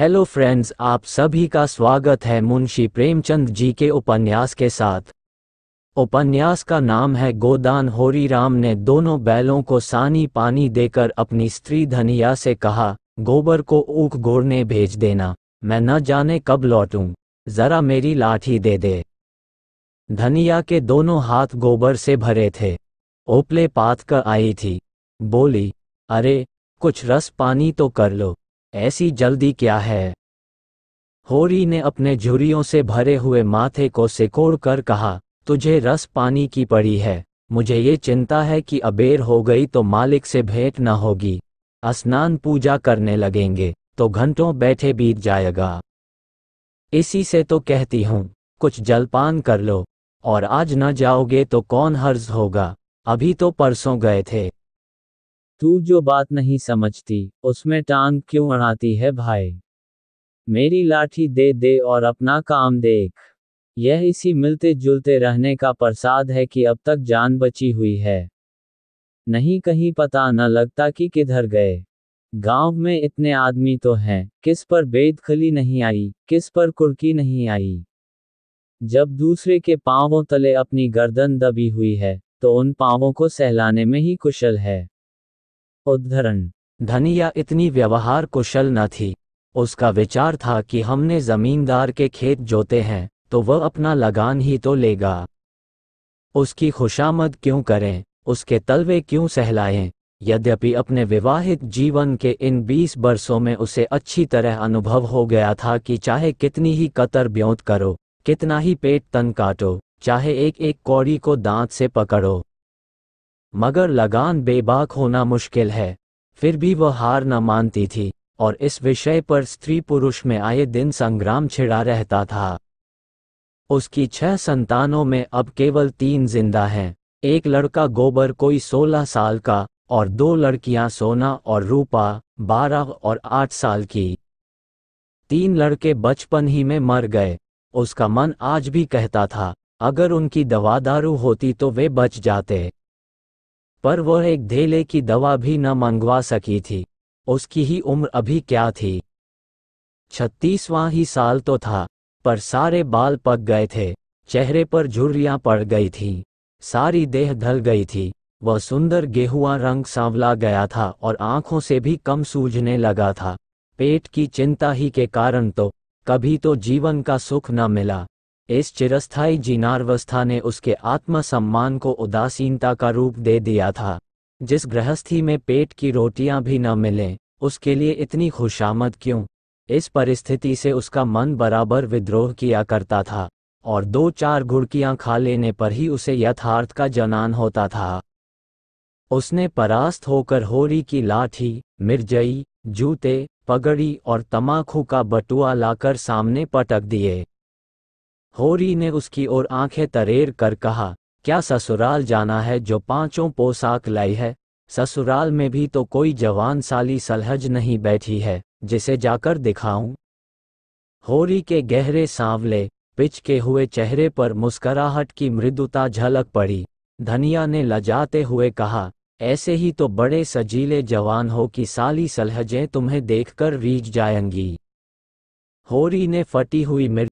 hello friends आप सभी का स्वागत है मुंशी प्रेमचंद जी के उपन्यास के साथ उपन्यास का नाम है गोदान होरी राम ने दोनों बैलों को सानी पानी देकर अपनी स्त्री धनिया से कहा गोबर को ऊख घोड़ने भेज देना मैं न जाने कब लौटूं जरा मेरी लाठी दे दे धनिया के दोनों हाथ गोबर से भरे थे ओपले पात कर आई थी बोली अरे कुछ रस पानी तो कर लो ऐसी जल्दी क्या है होरी ने अपने झुरियों से भरे हुए माथे को सिकोड़ कर कहा तुझे रस पानी की पड़ी है मुझे ये चिंता है कि अबेर हो गई तो मालिक से भेंट न होगी स्नान पूजा करने लगेंगे तो घंटों बैठे बीत जाएगा इसी से तो कहती हूँ कुछ जलपान कर लो और आज न जाओगे तो कौन हर्ज होगा अभी तो परसों गए थे तू जो बात नहीं समझती उसमें टांग क्यों अड़ाती है भाई मेरी लाठी दे दे और अपना काम देख यह इसी मिलते जुलते रहने का प्रसाद है कि अब तक जान बची हुई है नहीं कहीं पता न लगता कि किधर गए गांव में इतने आदमी तो हैं किस पर बेदखली नहीं आई किस पर कुर्की नहीं आई जब दूसरे के पांवों तले अपनी गर्दन दबी हुई है तो उन पांवों को सहलाने में ही कुशल है उद्धरण धनिया इतनी व्यवहार कुशल न थी उसका विचार था कि हमने जमींदार के खेत जोते हैं तो वह अपना लगान ही तो लेगा उसकी खुशामद क्यों करें उसके तलवे क्यों सहलाएं यद्यपि अपने विवाहित जीवन के इन 20 वर्षों में उसे अच्छी तरह अनुभव हो गया था कि चाहे कितनी ही कतर ब्योत करो कितना ही पेट तन काटो चाहे एक एक कौड़ी को दांत से पकड़ो मगर लगान बेबाक होना मुश्किल है फिर भी वह हार न मानती थी और इस विषय पर स्त्री पुरुष में आए दिन संग्राम छिड़ा रहता था उसकी छह संतानों में अब केवल तीन जिंदा हैं एक लड़का गोबर कोई सोलह साल का और दो लड़कियां सोना और रूपा बारह और आठ साल की तीन लड़के बचपन ही में मर गए उसका मन आज भी कहता था अगर उनकी दवादारू होती तो वे बच जाते पर वह एक धेले की दवा भी न मंगवा सकी थी उसकी ही उम्र अभी क्या थी छत्तीसवां ही साल तो था पर सारे बाल पक गए थे चेहरे पर झुर्रियां पड़ गई थीं सारी देह ढल गई थी वह सुंदर गेहुआ रंग सांवला गया था और आंखों से भी कम सूझने लगा था पेट की चिंता ही के कारण तो कभी तो जीवन का सुख न मिला इस चिरस्थाई जीनारवस्था ने उसके आत्मसम्मान को उदासीनता का रूप दे दिया था जिस गृहस्थी में पेट की रोटियां भी न मिलें उसके लिए इतनी खुशामद क्यों इस परिस्थिति से उसका मन बराबर विद्रोह किया करता था और दो चार घुड़कियां खा लेने पर ही उसे यथार्थ का जनान होता था उसने परास्त होकर होरी की लाठी मिर्जई जूते पगड़ी और तमाखू का बटुआ लाकर सामने पटक दिए होरी ने उसकी ओर आंखें तरेर कर कहा क्या ससुराल जाना है जो पांचों पोशाक लाई है ससुराल में भी तो कोई जवान साली सलहज नहीं बैठी है जिसे जाकर दिखाऊं होरी के गहरे सांवले पिचके हुए चेहरे पर मुस्कराहट की मृदुता झलक पड़ी धनिया ने लजाते हुए कहा ऐसे ही तो बड़े सजीले जवान हो कि साली सलहजें तुम्हें देखकर रीझ जाएंगी होरी ने फटी हुई मृत